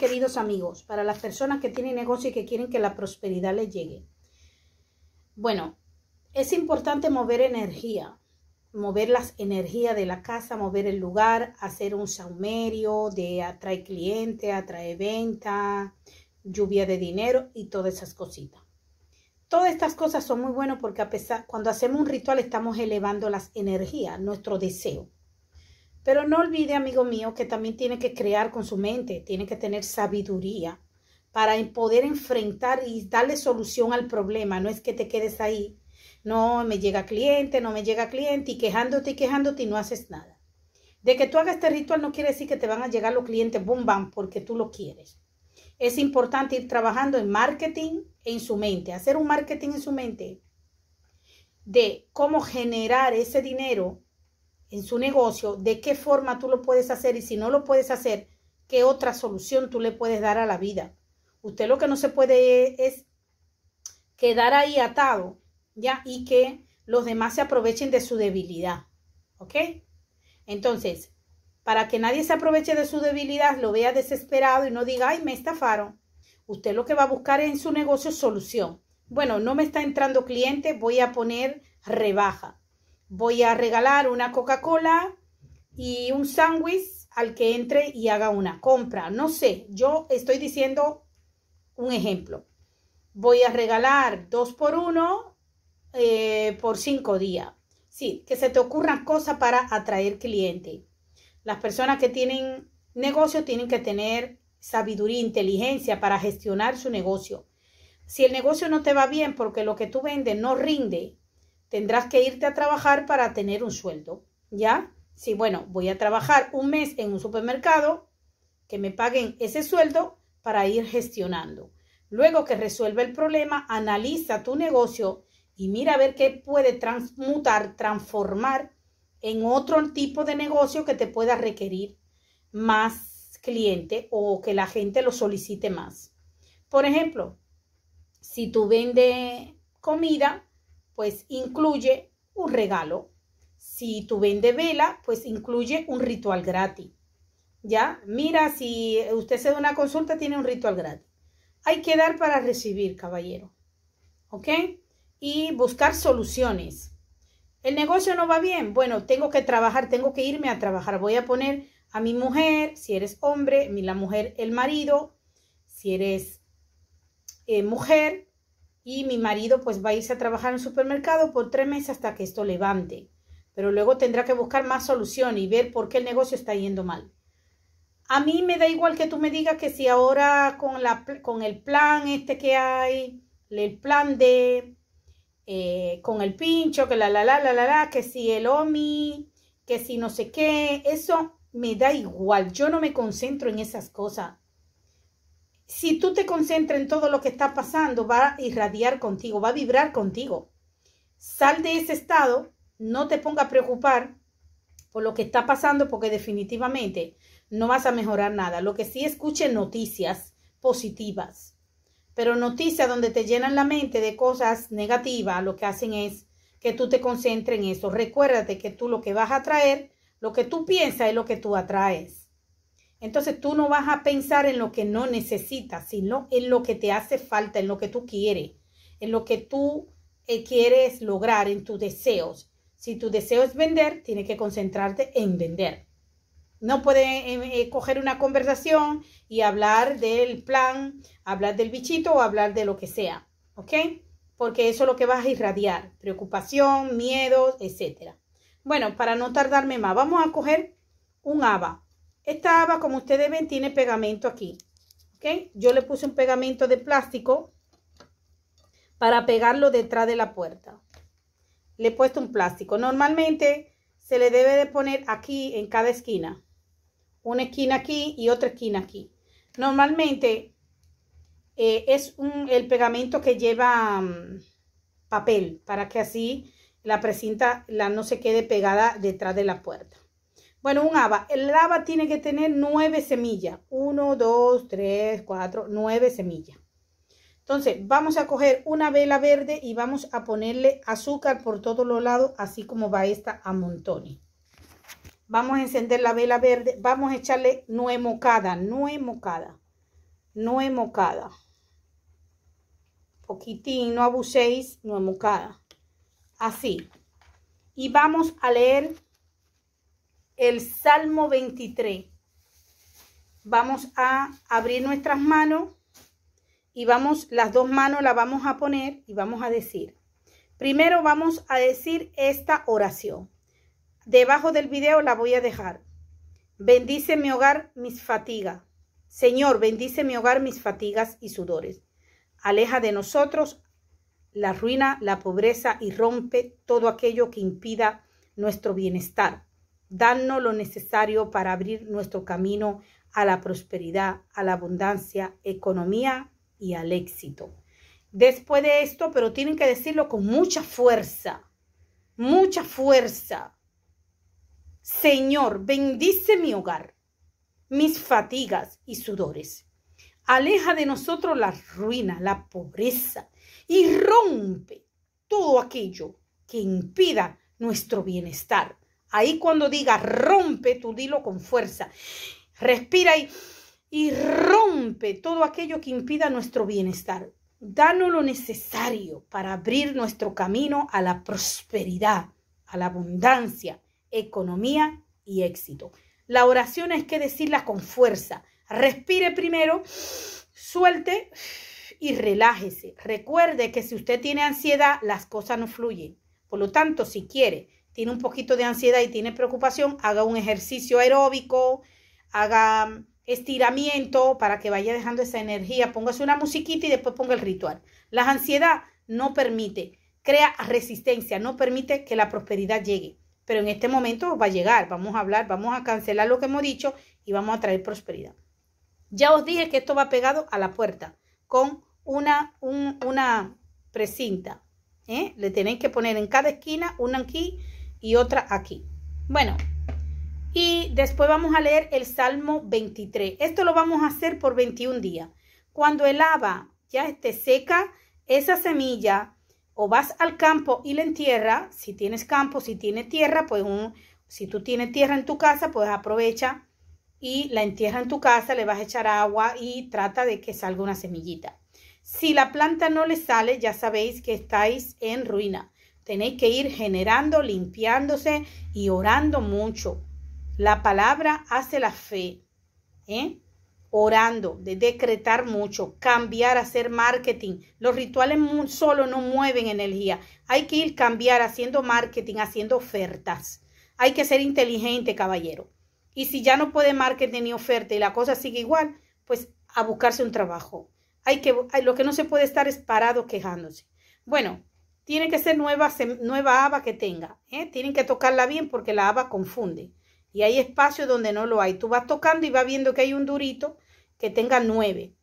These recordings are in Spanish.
queridos amigos, para las personas que tienen negocio y que quieren que la prosperidad les llegue. Bueno, es importante mover energía, mover las energías de la casa, mover el lugar, hacer un saumerio de atrae cliente, atrae venta, lluvia de dinero y todas esas cositas. Todas estas cosas son muy buenas porque a pesar, cuando hacemos un ritual estamos elevando las energías, nuestro deseo. Pero no olvide, amigo mío, que también tiene que crear con su mente, tiene que tener sabiduría para poder enfrentar y darle solución al problema. No es que te quedes ahí. No me llega cliente, no me llega cliente y quejándote y quejándote y no haces nada. De que tú hagas este ritual no quiere decir que te van a llegar los clientes, boom, bam, porque tú lo quieres. Es importante ir trabajando en marketing en su mente, hacer un marketing en su mente de cómo generar ese dinero en su negocio, de qué forma tú lo puedes hacer y si no lo puedes hacer, qué otra solución tú le puedes dar a la vida. Usted lo que no se puede es quedar ahí atado, ¿ya? Y que los demás se aprovechen de su debilidad, ¿ok? Entonces, para que nadie se aproveche de su debilidad, lo vea desesperado y no diga, ay, me estafaron. Usted lo que va a buscar en su negocio es solución. Bueno, no me está entrando cliente, voy a poner rebaja voy a regalar una Coca-Cola y un sándwich al que entre y haga una compra. No sé, yo estoy diciendo un ejemplo. Voy a regalar dos por uno eh, por cinco días. Sí, que se te ocurran cosas para atraer clientes. Las personas que tienen negocio tienen que tener sabiduría, inteligencia para gestionar su negocio. Si el negocio no te va bien porque lo que tú vendes no rinde, tendrás que irte a trabajar para tener un sueldo, ¿ya? Sí, bueno, voy a trabajar un mes en un supermercado, que me paguen ese sueldo para ir gestionando. Luego que resuelva el problema, analiza tu negocio y mira a ver qué puede transmutar, transformar en otro tipo de negocio que te pueda requerir más cliente o que la gente lo solicite más. Por ejemplo, si tú vendes comida, pues incluye un regalo. Si tú vende vela, pues incluye un ritual gratis. ¿Ya? Mira, si usted se da una consulta, tiene un ritual gratis. Hay que dar para recibir, caballero. ¿Ok? Y buscar soluciones. El negocio no va bien. Bueno, tengo que trabajar, tengo que irme a trabajar. Voy a poner a mi mujer, si eres hombre, la mujer, el marido. Si eres eh, mujer, y mi marido pues va a irse a trabajar en el supermercado por tres meses hasta que esto levante. Pero luego tendrá que buscar más solución y ver por qué el negocio está yendo mal. A mí me da igual que tú me digas que si ahora con, la, con el plan este que hay, el plan de, eh, con el pincho, que la, la, la, la, la, que si el OMI, que si no sé qué, eso me da igual. Yo no me concentro en esas cosas si tú te concentras en todo lo que está pasando, va a irradiar contigo, va a vibrar contigo. Sal de ese estado, no te ponga a preocupar por lo que está pasando, porque definitivamente no vas a mejorar nada. Lo que sí escuche noticias positivas, pero noticias donde te llenan la mente de cosas negativas, lo que hacen es que tú te concentres en eso. Recuérdate que tú lo que vas a traer, lo que tú piensas es lo que tú atraes. Entonces tú no vas a pensar en lo que no necesitas, sino en lo que te hace falta, en lo que tú quieres, en lo que tú eh, quieres lograr, en tus deseos. Si tu deseo es vender, tienes que concentrarte en vender. No puedes eh, eh, coger una conversación y hablar del plan, hablar del bichito o hablar de lo que sea, ¿ok? Porque eso es lo que vas a irradiar, preocupación, miedo, etc. Bueno, para no tardarme más, vamos a coger un aba. Esta aba, como ustedes ven, tiene pegamento aquí. Yo le puse un pegamento de plástico para pegarlo detrás de la puerta. Le he puesto un plástico. Normalmente se le debe de poner aquí en cada esquina. Una esquina aquí y otra esquina aquí. Normalmente eh, es el pegamento que lleva mm, papel para que así la precinta la, no se quede pegada detrás de la puerta. Bueno, un haba. El haba tiene que tener nueve semillas. Uno, dos, tres, cuatro, nueve semillas. Entonces, vamos a coger una vela verde y vamos a ponerle azúcar por todos los lados, así como va esta a montones. Vamos a encender la vela verde. Vamos a echarle nueve mocada, Nueve mocada, Nueve mocada. Poquitín, no abuséis, Nueve mocada. Así. Y vamos a leer el Salmo 23. Vamos a abrir nuestras manos y vamos, las dos manos la vamos a poner y vamos a decir. Primero vamos a decir esta oración. Debajo del video la voy a dejar. Bendice mi hogar mis fatigas. Señor, bendice mi hogar mis fatigas y sudores. Aleja de nosotros la ruina, la pobreza y rompe todo aquello que impida nuestro bienestar. Danos lo necesario para abrir nuestro camino a la prosperidad, a la abundancia, economía y al éxito. Después de esto, pero tienen que decirlo con mucha fuerza, mucha fuerza. Señor, bendice mi hogar, mis fatigas y sudores. Aleja de nosotros la ruina, la pobreza y rompe todo aquello que impida nuestro bienestar Ahí cuando digas rompe, tú dilo con fuerza. Respira y, y rompe todo aquello que impida nuestro bienestar. Danos lo necesario para abrir nuestro camino a la prosperidad, a la abundancia, economía y éxito. La oración es que decirla con fuerza. Respire primero, suelte y relájese. Recuerde que si usted tiene ansiedad, las cosas no fluyen. Por lo tanto, si quiere tiene un poquito de ansiedad y tiene preocupación, haga un ejercicio aeróbico, haga estiramiento para que vaya dejando esa energía, póngase una musiquita y después ponga el ritual. La ansiedad no permite, crea resistencia, no permite que la prosperidad llegue. Pero en este momento va a llegar, vamos a hablar, vamos a cancelar lo que hemos dicho y vamos a traer prosperidad. Ya os dije que esto va pegado a la puerta con una, una precinta. ¿eh? Le tenéis que poner en cada esquina una aquí y otra aquí. Bueno, y después vamos a leer el Salmo 23. Esto lo vamos a hacer por 21 días. Cuando el agua ya esté seca, esa semilla o vas al campo y la entierra, si tienes campo, si tienes tierra, pues si tú tienes tierra en tu casa, pues aprovecha y la entierra en tu casa, le vas a echar agua y trata de que salga una semillita. Si la planta no le sale, ya sabéis que estáis en ruina. Tenéis que ir generando, limpiándose y orando mucho. La palabra hace la fe. ¿eh? Orando, de decretar mucho, cambiar, hacer marketing. Los rituales solo no mueven energía. Hay que ir cambiar haciendo marketing, haciendo ofertas. Hay que ser inteligente, caballero. Y si ya no puede marketing ni oferta y la cosa sigue igual, pues a buscarse un trabajo. Hay que, lo que no se puede estar es parado quejándose. Bueno, tiene que ser nueva, nueva haba que tenga. ¿eh? Tienen que tocarla bien porque la haba confunde. Y hay espacios donde no lo hay. Tú vas tocando y vas viendo que hay un durito que tenga nueve.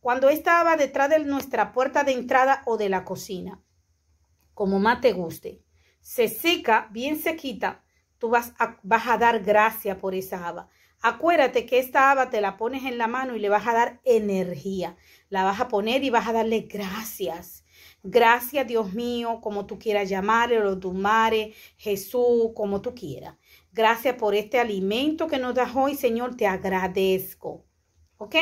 Cuando esta haba detrás de nuestra puerta de entrada o de la cocina, como más te guste, se seca, bien sequita, tú vas a, vas a dar gracia por esa haba. Acuérdate que esta haba te la pones en la mano y le vas a dar energía. La vas a poner y vas a darle gracias. Gracias, Dios mío, como tú quieras llamarle, lo tu madre, Jesús, como tú quieras. Gracias por este alimento que nos das hoy, Señor, te agradezco. ¿Ok?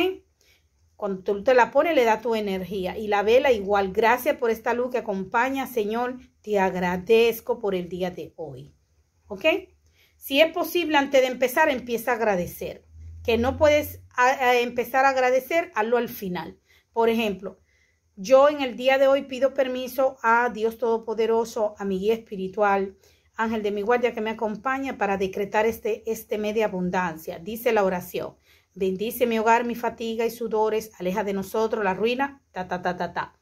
Cuando tú te la pones, le da tu energía. Y la vela igual. Gracias por esta luz que acompaña, Señor. Te agradezco por el día de hoy. ¿Ok? Si es posible, antes de empezar, empieza a agradecer. Que no puedes empezar a agradecer, hazlo al final. Por ejemplo, yo en el día de hoy pido permiso a Dios Todopoderoso, a mi guía espiritual, ángel de mi guardia que me acompaña para decretar este, este mes de abundancia. Dice la oración. Bendice mi hogar, mi fatiga y sudores, aleja de nosotros la ruina, ta, ta, ta, ta, ta.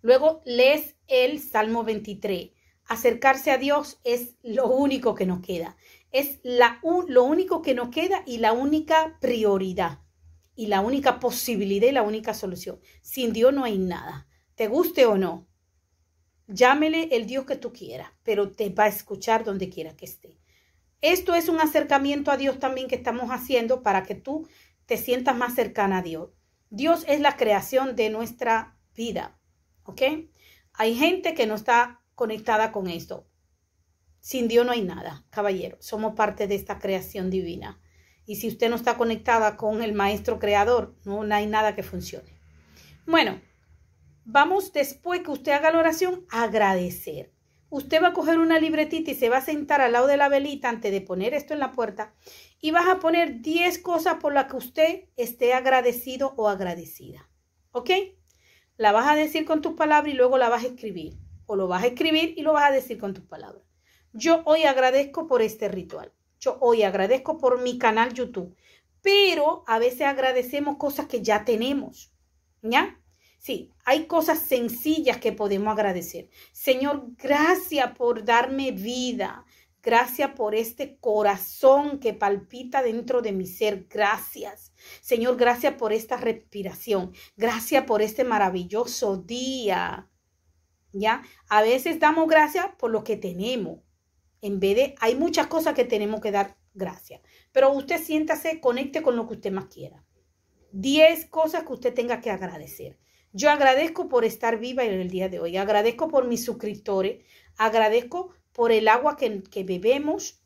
Luego lees el Salmo 23. Acercarse a Dios es lo único que nos queda. Es la, lo único que nos queda y la única prioridad y la única posibilidad y la única solución. Sin Dios no hay nada, te guste o no. Llámele el Dios que tú quieras, pero te va a escuchar donde quiera que esté. Esto es un acercamiento a Dios también que estamos haciendo para que tú te sientas más cercana a Dios. Dios es la creación de nuestra vida, ¿ok? Hay gente que no está conectada con esto. Sin Dios no hay nada, caballero. Somos parte de esta creación divina. Y si usted no está conectada con el maestro creador, no, hay nada que funcione. Bueno, vamos después que usted haga la oración, agradecer. Usted va a coger una libretita y se va a sentar al lado de la velita antes de poner esto en la puerta y vas a poner 10 cosas por las que usted esté agradecido o agradecida. ¿Ok? La vas a decir con tus palabras y luego la vas a escribir. O lo vas a escribir y lo vas a decir con tus palabras. Yo hoy agradezco por este ritual. Yo hoy agradezco por mi canal YouTube, pero a veces agradecemos cosas que ya tenemos. ¿Ya? Sí, hay cosas sencillas que podemos agradecer. Señor, gracias por darme vida. Gracias por este corazón que palpita dentro de mi ser. Gracias. Señor, gracias por esta respiración. Gracias por este maravilloso día. ¿Ya? A veces damos gracias por lo que tenemos. En vez de, hay muchas cosas que tenemos que dar gracias. Pero usted siéntase, conecte con lo que usted más quiera. 10 cosas que usted tenga que agradecer. Yo agradezco por estar viva en el día de hoy. Agradezco por mis suscriptores. Agradezco por el agua que, que bebemos.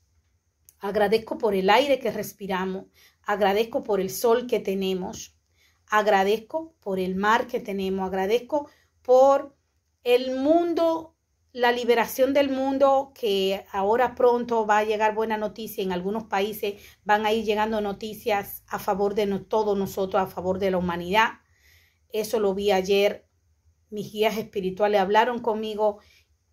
Agradezco por el aire que respiramos. Agradezco por el sol que tenemos. Agradezco por el mar que tenemos. Agradezco por el mundo la liberación del mundo, que ahora pronto va a llegar buena noticia, en algunos países van a ir llegando noticias a favor de todos nosotros, a favor de la humanidad. Eso lo vi ayer, mis guías espirituales hablaron conmigo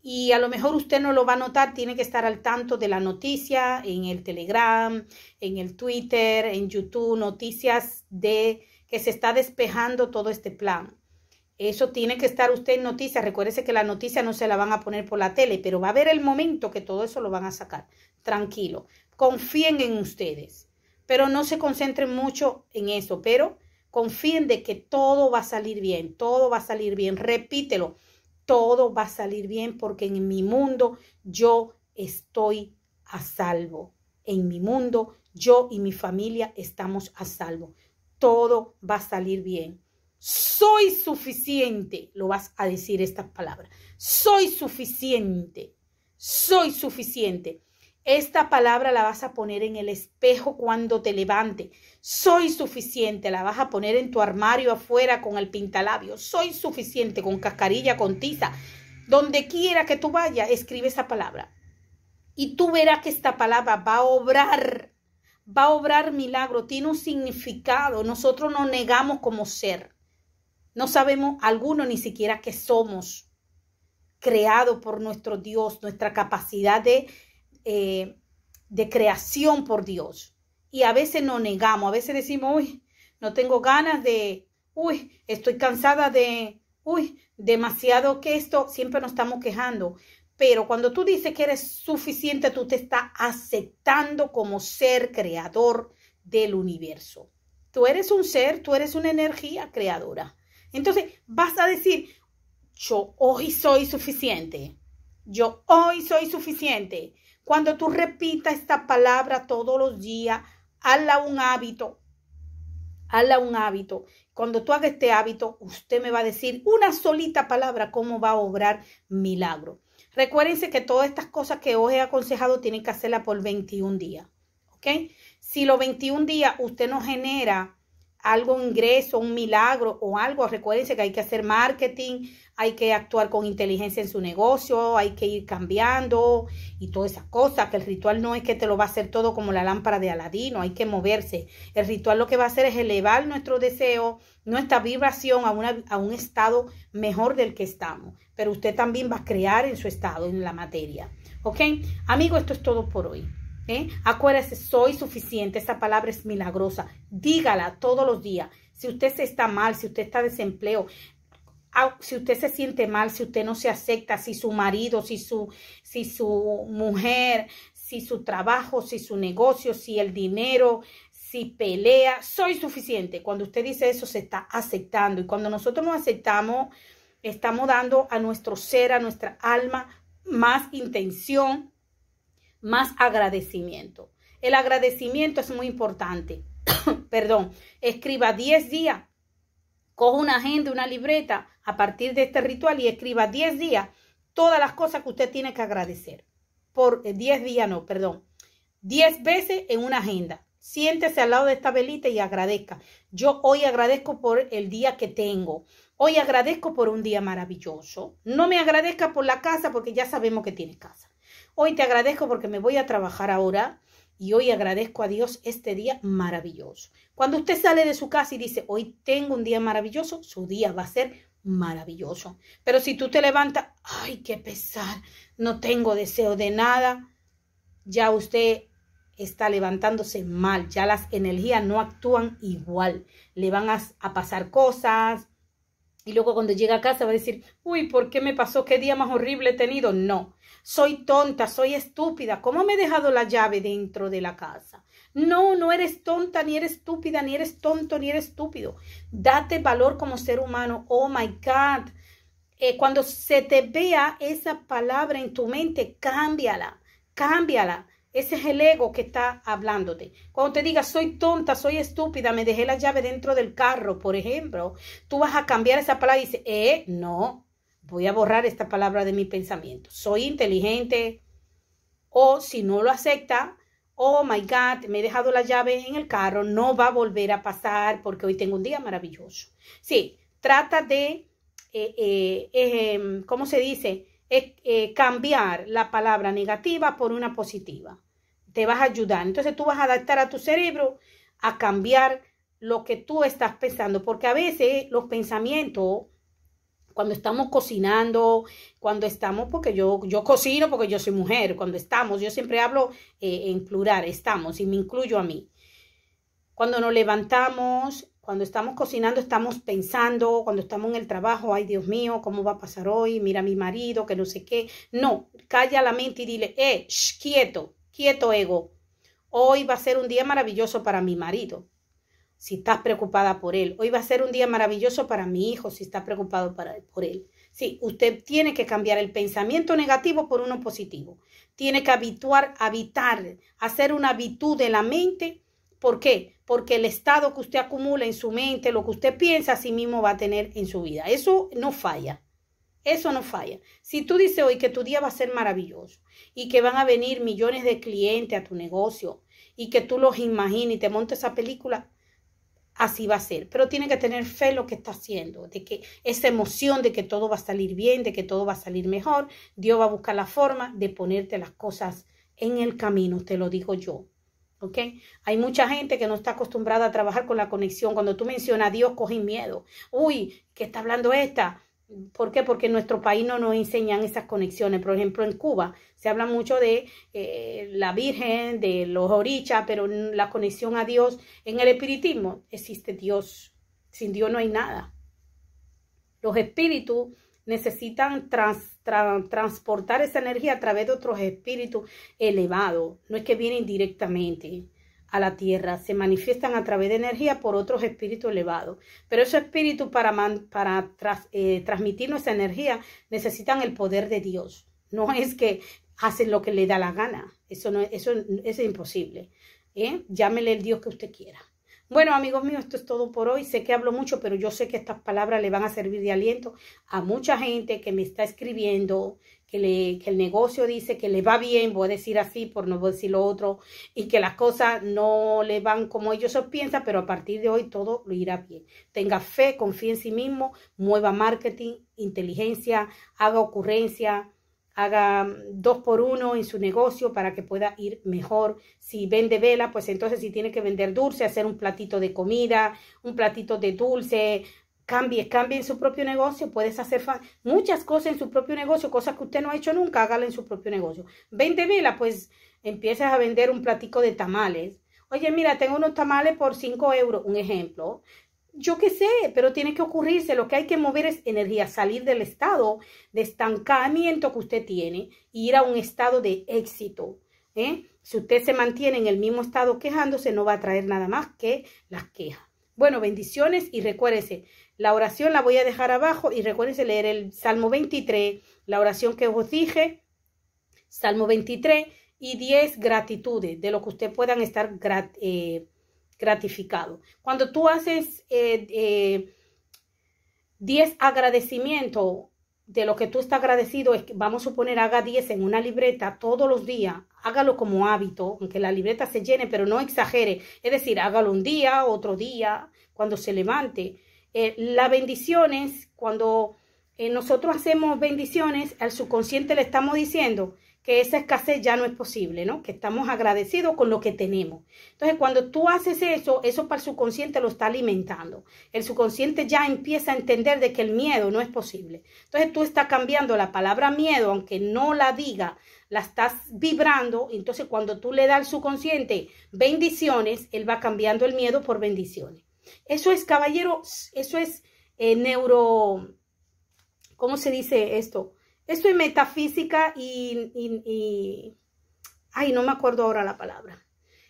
y a lo mejor usted no lo va a notar, tiene que estar al tanto de la noticia en el Telegram, en el Twitter, en YouTube, noticias de que se está despejando todo este plan. Eso tiene que estar usted en noticias. Recuérdese que la noticia no se la van a poner por la tele, pero va a haber el momento que todo eso lo van a sacar. Tranquilo. Confíen en ustedes, pero no se concentren mucho en eso, pero confíen de que todo va a salir bien, todo va a salir bien. Repítelo, todo va a salir bien porque en mi mundo yo estoy a salvo. En mi mundo yo y mi familia estamos a salvo. Todo va a salir bien soy suficiente, lo vas a decir esta palabra Soy suficiente, soy suficiente. Esta palabra la vas a poner en el espejo cuando te levante. Soy suficiente, la vas a poner en tu armario afuera con el pintalabio. Soy suficiente con cascarilla, con tiza. Donde quiera que tú vayas, escribe esa palabra. Y tú verás que esta palabra va a obrar, va a obrar milagro, tiene un significado. Nosotros nos negamos como ser. No sabemos alguno ni siquiera que somos creados por nuestro Dios, nuestra capacidad de, eh, de creación por Dios. Y a veces nos negamos, a veces decimos, uy, no tengo ganas de, uy, estoy cansada de, uy, demasiado que esto, siempre nos estamos quejando. Pero cuando tú dices que eres suficiente, tú te estás aceptando como ser creador del universo. Tú eres un ser, tú eres una energía creadora. Entonces vas a decir, yo hoy soy suficiente. Yo hoy soy suficiente. Cuando tú repitas esta palabra todos los días, hazla un hábito. Hazla un hábito. Cuando tú hagas este hábito, usted me va a decir una solita palabra cómo va a obrar milagro. Recuérdense que todas estas cosas que hoy he aconsejado tienen que hacerla por 21 días. ¿Ok? Si los 21 días usted no genera algo ingreso, un milagro o algo, recuérdense que hay que hacer marketing, hay que actuar con inteligencia en su negocio, hay que ir cambiando y todas esas cosas, que el ritual no es que te lo va a hacer todo como la lámpara de Aladino, hay que moverse. El ritual lo que va a hacer es elevar nuestro deseo, nuestra vibración a, a un estado mejor del que estamos, pero usted también va a crear en su estado, en la materia. ¿Ok? Amigo, esto es todo por hoy. ¿Eh? Acuérdese, soy suficiente. Esa palabra es milagrosa. Dígala todos los días. Si usted se está mal, si usted está desempleo, si usted se siente mal, si usted no se acepta, si su marido, si su, si su mujer, si su trabajo, si su negocio, si el dinero, si pelea, soy suficiente. Cuando usted dice eso, se está aceptando. Y cuando nosotros nos aceptamos, estamos dando a nuestro ser, a nuestra alma, más intención más agradecimiento. El agradecimiento es muy importante. Perdón, escriba 10 días. Coja una agenda, una libreta a partir de este ritual y escriba 10 días todas las cosas que usted tiene que agradecer. Por 10 eh, días, no, perdón. 10 veces en una agenda. Siéntese al lado de esta velita y agradezca. Yo hoy agradezco por el día que tengo. Hoy agradezco por un día maravilloso. No me agradezca por la casa porque ya sabemos que tienes casa. Hoy te agradezco porque me voy a trabajar ahora y hoy agradezco a Dios este día maravilloso. Cuando usted sale de su casa y dice, hoy tengo un día maravilloso, su día va a ser maravilloso. Pero si tú te levantas, ay, qué pesar, no tengo deseo de nada, ya usted está levantándose mal, ya las energías no actúan igual, le van a, a pasar cosas, y luego cuando llega a casa va a decir, uy, ¿por qué me pasó? ¿Qué día más horrible he tenido? No, soy tonta, soy estúpida. ¿Cómo me he dejado la llave dentro de la casa? No, no eres tonta, ni eres estúpida, ni eres tonto, ni eres estúpido. Date valor como ser humano. Oh, my God. Eh, cuando se te vea esa palabra en tu mente, cámbiala, cámbiala. Ese es el ego que está hablándote. Cuando te diga, soy tonta, soy estúpida, me dejé la llave dentro del carro, por ejemplo, tú vas a cambiar esa palabra y dices, eh, no, voy a borrar esta palabra de mi pensamiento. Soy inteligente. O si no lo acepta, oh my God, me he dejado la llave en el carro, no va a volver a pasar porque hoy tengo un día maravilloso. Sí, trata de, eh, eh, eh, em, ¿cómo se dice? cambiar la palabra negativa por una positiva te vas a ayudar. Entonces tú vas a adaptar a tu cerebro a cambiar lo que tú estás pensando, porque a veces los pensamientos, cuando estamos cocinando, cuando estamos, porque yo, yo cocino, porque yo soy mujer, cuando estamos, yo siempre hablo eh, en plural, estamos, y me incluyo a mí. Cuando nos levantamos, cuando estamos cocinando, estamos pensando, cuando estamos en el trabajo, ay Dios mío, ¿cómo va a pasar hoy? Mira a mi marido, que no sé qué. No, calla la mente y dile, eh, quieto, Quieto ego. Hoy va a ser un día maravilloso para mi marido, si estás preocupada por él. Hoy va a ser un día maravilloso para mi hijo, si estás preocupado para, por él. Sí, usted tiene que cambiar el pensamiento negativo por uno positivo. Tiene que habituar, habitar, hacer una habitud de la mente. ¿Por qué? Porque el estado que usted acumula en su mente, lo que usted piensa, a sí mismo va a tener en su vida. Eso no falla. Eso no falla. Si tú dices hoy que tu día va a ser maravilloso y que van a venir millones de clientes a tu negocio y que tú los imagines y te montes esa película, así va a ser. Pero tiene que tener fe en lo que está haciendo, de que esa emoción de que todo va a salir bien, de que todo va a salir mejor, Dios va a buscar la forma de ponerte las cosas en el camino, te lo digo yo. ¿Ok? Hay mucha gente que no está acostumbrada a trabajar con la conexión. Cuando tú mencionas a Dios, coges miedo. Uy, ¿qué está hablando esta? ¿Por qué? Porque en nuestro país no nos enseñan esas conexiones. Por ejemplo, en Cuba se habla mucho de eh, la Virgen, de los orichas, pero la conexión a Dios en el espiritismo existe Dios. Sin Dios no hay nada. Los espíritus necesitan transportar esa energía a través de otros espíritus elevados. No es que vienen directamente a la tierra, se manifiestan a través de energía por otros espíritus elevados. Pero esos espíritus para, para eh, esa energía necesitan el poder de Dios. No es que hacen lo que le da la gana. Eso, no, es imposible. ¿eh? Llámele el Dios que usted quiera. Bueno, amigos míos, esto es todo por hoy. Sé que hablo mucho, pero yo sé que estas palabras le van a servir de aliento a mucha gente que me está escribiendo, que, el negocio dice que le va bien, voy a decir así por no decir lo otro, y que las cosas no le van como ellos piensan, pero a partir de hoy todo lo irá bien. Tenga fe, confía en sí mismo, mueva marketing, inteligencia, haga ocurrencia, haga mm, dos por uno en su negocio para que pueda ir mejor. Si vende vela, pues entonces si tiene que vender dulce, hacer un platito de comida, un platito de dulce, Cambie, cambie en su propio negocio. Puedes hacer muchas cosas en su propio negocio, cosas que usted no ha hecho nunca, hágala en su propio negocio. Vende vela, ah, pues empiezas a vender un platico de tamales. Oye, mira, tengo unos tamales por 5 euros, un ejemplo. Yo qué sé, pero tiene que ocurrirse. Lo que hay que mover es energía, salir del estado de estancamiento que usted tiene y ir a un estado de éxito. ¿eh? Si usted se mantiene en el mismo estado quejándose, no va a traer nada más que las quejas. Bueno, bendiciones y recuérdese, la oración la voy a dejar abajo y recuerden leer el Salmo 23, la oración que os dije, Salmo 23 y 10 gratitudes, de lo que usted puedan estar eh, gratificado. Cuando tú haces 10 eh, eh, agradecimientos de lo que tú estás agradecido, vamos a suponer, haga 10 en una libreta todos los días, hágalo como hábito, aunque la libreta se llene, pero no exagere, es decir, hágalo un día, otro día, cuando se levante eh, las bendiciones, cuando eh, nosotros hacemos bendiciones, al subconsciente le estamos diciendo que esa escasez ya no es posible, ¿no? Que estamos agradecidos con lo que tenemos. Entonces, cuando tú haces eso, eso para el subconsciente lo está alimentando. El subconsciente ya empieza a entender de que el miedo no es posible. Entonces, tú estás cambiando la palabra miedo, aunque no la diga, la estás vibrando. Entonces, cuando tú le das al subconsciente bendiciones, él va cambiando el miedo por bendiciones. Eso es, caballero, eso es eh, neuro, ¿cómo se dice esto? Esto es metafísica y, ay, no me acuerdo ahora la palabra.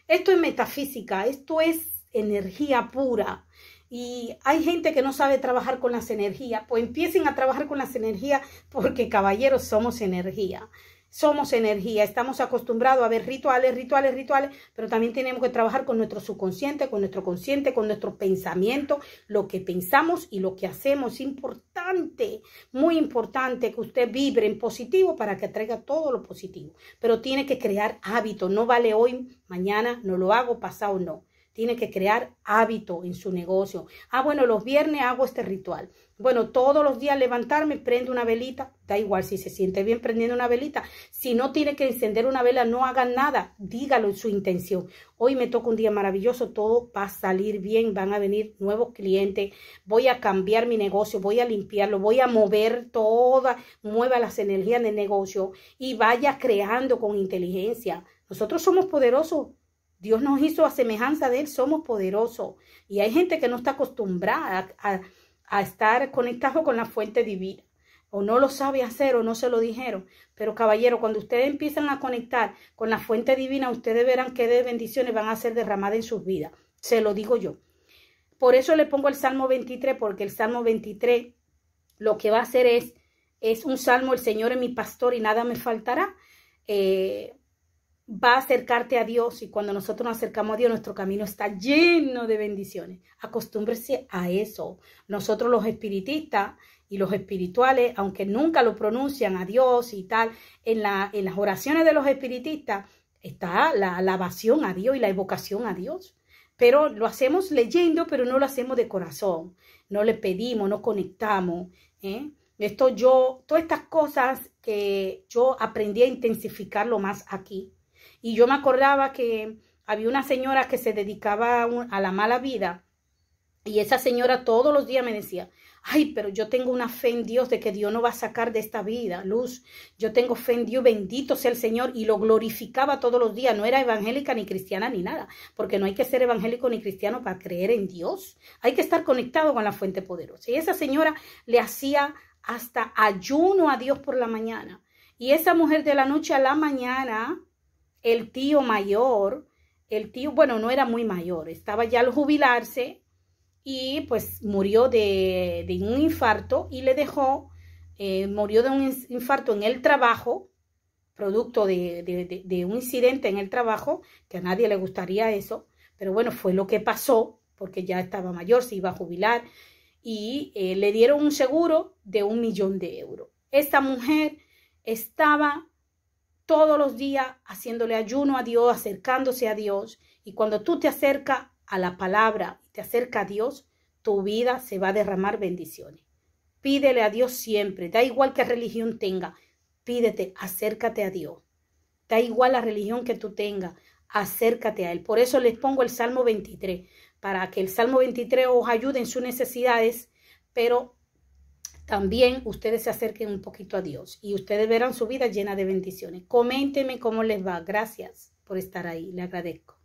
Esto es metafísica, esto es energía pura. Y hay gente que no sabe trabajar con las energías, pues empiecen a trabajar con las energías porque caballeros somos energía somos energía, estamos acostumbrados a ver rituales, rituales, rituales, pero también tenemos que trabajar con nuestro subconsciente, con nuestro consciente, con nuestro pensamiento, lo que pensamos y lo que hacemos. es Importante, muy importante que usted vibre en positivo para que traiga todo lo positivo, pero tiene que crear hábitos, no vale hoy, mañana no lo hago, pasado no. Tiene que crear hábito en su negocio. Ah, bueno, los viernes hago este ritual. Bueno, todos los días levantarme, prendo una velita. Da igual si se siente bien prendiendo una velita. Si no tiene que encender una vela, no haga nada. Dígalo en su intención. Hoy me toca un día maravilloso, todo va a salir bien, van a venir nuevos clientes. Voy a cambiar mi negocio, voy a limpiarlo, voy a mover toda, mueva las energías del negocio y vaya creando con inteligencia. Nosotros somos poderosos Dios nos hizo a semejanza de Él, somos poderosos. Y hay gente que no está acostumbrada a, estar conectado con la fuente divina o no lo sabe hacer o no se lo dijeron. Pero caballero, cuando ustedes empiezan a conectar con la fuente divina, ustedes verán qué de bendiciones van a ser derramadas en sus vidas. Se lo digo yo. Por eso le pongo el Salmo 23, porque el Salmo 23 lo que va a hacer es, es un salmo, el Señor es mi pastor y nada me faltará. Eh, va a acercarte a Dios y cuando nosotros nos acercamos a Dios, nuestro camino está lleno de bendiciones. Acostúmbrese a eso. Nosotros los espiritistas y los espirituales, aunque nunca lo pronuncian a Dios y tal, en, las oraciones de los espiritistas está la alabación a Dios y la evocación a Dios. Pero lo hacemos leyendo, pero no lo hacemos de corazón. No le pedimos, no conectamos. ¿eh? Esto yo, todas estas cosas que yo aprendí a intensificarlo más aquí, y yo me acordaba que había una señora que se dedicaba a, la mala vida y esa señora todos los días me decía, ay, pero yo tengo una fe en Dios de que Dios no va a sacar de esta vida luz. Yo tengo fe en Dios, bendito sea el Señor, y lo glorificaba todos los días. No era evangélica ni cristiana ni nada, porque no hay que ser evangélico ni cristiano para creer en Dios. Hay que estar conectado con la fuente poderosa. Y esa señora le hacía hasta ayuno a Dios por la mañana. Y esa mujer de la noche a la mañana el tío mayor, el tío, bueno, no era muy mayor, estaba ya al jubilarse y pues murió de, de un infarto y le dejó, eh, murió de un infarto en el trabajo, producto de, un incidente en el trabajo, que a nadie le gustaría eso, pero bueno, fue lo que pasó, porque ya estaba mayor, se iba a jubilar, y eh, le dieron un seguro de un millón de euros. Esta mujer estaba todos los días haciéndole ayuno a Dios, acercándose a Dios. Y cuando tú te acercas a la palabra, te acercas a Dios, tu vida se va a derramar bendiciones. Pídele a Dios siempre, da igual qué religión tenga, pídete, acércate a Dios. Da igual la religión que tú tengas, acércate a Él. Por eso les pongo el Salmo 23, para que el Salmo 23 os ayude en sus necesidades, pero también ustedes se acerquen un poquito a Dios y ustedes verán su vida llena de bendiciones. Coméntenme cómo les va. Gracias por estar ahí. Le agradezco.